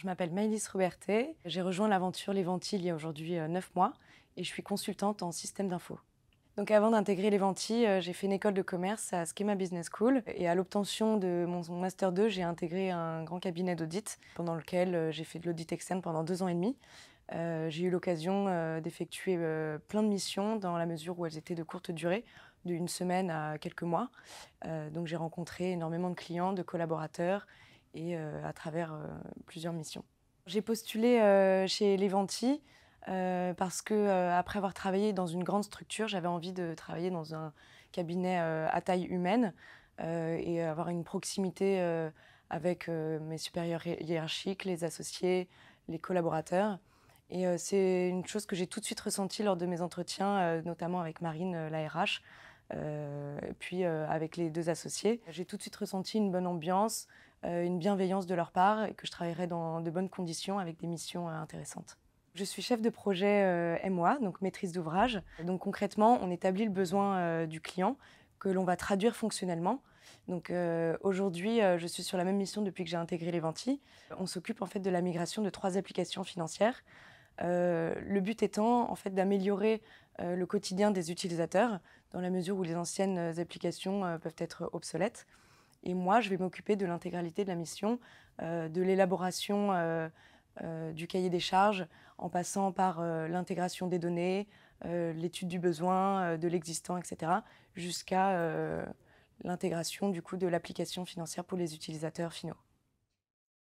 Je m'appelle Maëlys Robertet. J'ai rejoint l'aventure Les ventils il y a aujourd'hui 9 euh, mois et je suis consultante en système d'info. Donc avant d'intégrer Les Ventilles, euh, j'ai fait une école de commerce à Schema Business School et à l'obtention de mon Master 2, j'ai intégré un grand cabinet d'audit pendant lequel euh, j'ai fait de l'audit externe pendant deux ans et demi. j'ai eu l'occasion d'effectuer plein de missions dans la mesure où elles étaient de courte durée, d'une semaine à quelques mois. donc j'ai rencontré énormément de clients, de collaborateurs et euh, à travers euh, plusieurs missions. J'ai postulé euh, chez Levanti parce que après avoir travaillé dans une grande structure, j'avais envie de travailler dans un cabinet à taille humaine et avoir une proximité avec mes supérieurs hiérarchiques, les associés, les collaborateurs. Et c'est une chose que j'ai tout de suite ressentie lors de mes entretiens, notamment avec Marine, la RH, puis avec les deux associés. J'ai tout de suite ressenti une bonne ambiance, euh, une bienveillance de leur part et que je travaillerai dans de bonnes conditions avec des missions euh, intéressantes. Je suis chef de projet euh, MOA, donc maîtrise d'ouvrage. Donc concrètement, on établit le besoin du client que l'on va traduire fonctionnellement. Donc aujourd'hui, je suis sur la même mission depuis que j'ai intégré l'Eventi. On s'occupe en fait de la migration de trois applications financières. le but étant en fait d'améliorer le quotidien des utilisateurs dans la mesure où les anciennes applications peuvent être obsolètes. Et moi, je vais m'occuper de l'intégralité de la mission, euh, de l'élaboration euh, euh, du cahier des charges, en passant par l'intégration des données, l'étude du besoin, de l'existant, etc., jusqu'à l'intégration du coup de l'application financière pour les utilisateurs finaux.